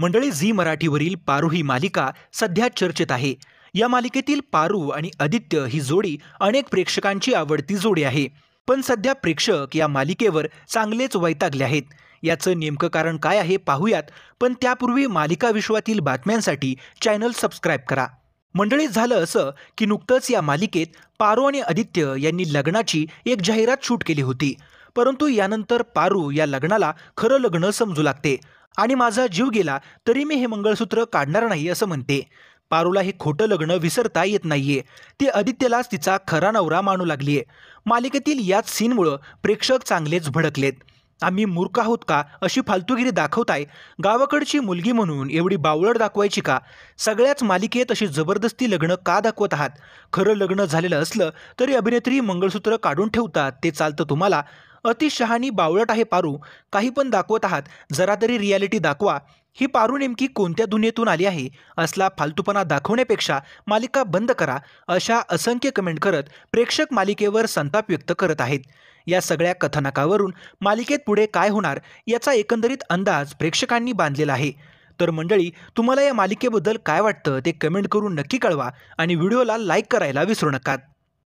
मंडळी झी मराठीवरील पारू ही मालिका सध्या चर्चेत आहे या मालिकेतील पारू आणि आदित्य ही जोडी अनेक प्रेक्षकांची आवडती जोडी आहे पण सध्या प्रेक्षक या मालिकेवर चांगलेच वैतागले आहेत याचं नेमकं कारण काय आहे पाहूयात पण त्यापूर्वी मालिका विश्वातील बातम्यांसाठी चॅनल सबस्क्राईब करा मंडळीत झालं असं की नुकतंच या मालिकेत पारू आणि आदित्य यांनी लग्नाची एक जाहिरात शूट केली होती परंतु यानंतर पारू या लग्नाला खरं लग्न समजू लागते आणि माझा जीव गेला तरी मी हे मंगळसूत्र काढणार नाही असं म्हणते पारूला हे खोटं लग्न विसरता येत नाहीये ती आदित्यलाच तिचा खरा नवरा मानू लागलीये मालिकेतील याच सीनमुळं प्रेक्षक चांगलेच भडकलेत आम्ही मूर्ख आहोत का अशी फालतूगिरी दाखवताय गावाकडची मुलगी म्हणून एवढी बावळट दाखवायची का सगळ्याच मालिकेत अशी जबरदस्ती लग्न का दाखवत आहात खरं लग्न झालेलं असलं तरी अभिनेत्री मंगळसूत्र काढून ठेवतात ते चालतं तुम्हाला अतिशहाणी बावळट आहे पारू काही पण दाखवत आहात जरा तरी रियालिटी दाखवा ही पारू नेमकी कोणत्या दुनियेतून आली आहे असला फालतूपणा दाखवण्यापेक्षा मालिका बंद करा अशा असंख्य कमेंट करत प्रेक्षक मालिकेवर संताप व्यक्त करत आहेत या सगळ्या कथनकावरून मालिकेत पुढे काय होणार याचा एकंदरीत अंदाज प्रेक्षकांनी बांधलेला आहे तर मंडळी तुम्हाला या मालिकेबद्दल काय वाटतं ते कमेंट करून नक्की कळवा आणि व्हिडिओला लाईक करायला विसरू नका